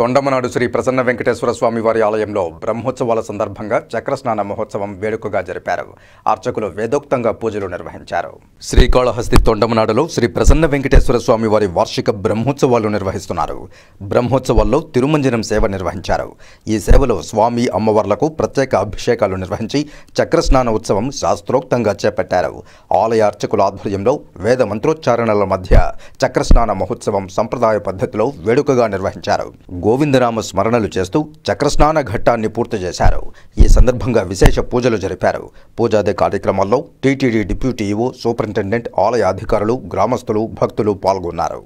తొండమనాడు శ్రీ ప్రసన్న వెంకటేశ్వర స్వామి వారి ఆలయంలో బ్రహ్మోత్సవాల సందర్భంగా చక్రస్నాన మహోత్సవం వేడుకగా జరిపారు అర్చకులు వేదోక్తంగా పూజలు నిర్వహించారు శ్రీకాళహస్తి తొండమనాడులో శ్రీ ప్రసన్న వెంకటేశ్వర స్వామి వారి వార్షిక బ్రహ్మోత్సవాలు నిర్వహిస్తున్నారు బ్రహ్మోత్సవాల్లో తిరుమంజనం సేవ నిర్వహించారు ఈ సేవలో స్వామి అమ్మవార్లకు ప్రత్యేక అభిషేకాలు నిర్వహించి చక్రస్నాన ఉత్సవం శాస్త్రోక్తంగా చేపట్టారు ఆలయ అర్చకుల ఆధ్వర్యంలో వేద మంత్రోచ్చారణల మధ్య చక్రస్నాన మహోత్సవం సంప్రదాయ పద్ధతిలో వేడుకగా నిర్వహించారు గోవిందనామ స్మరణలు చేస్తూ చక్రస్నాన ఘట్టాన్ని పూర్తి చేశారు ఈ సందర్భంగా విశేష పూజలు జరిపారు పూజాది కార్యక్రమాల్లో టీటీడీ డిప్యూటీ ఈవో సూపరింటెండెంట్ ఆలయ అధికారులు గ్రామస్తులు భక్తులు పాల్గొన్నారు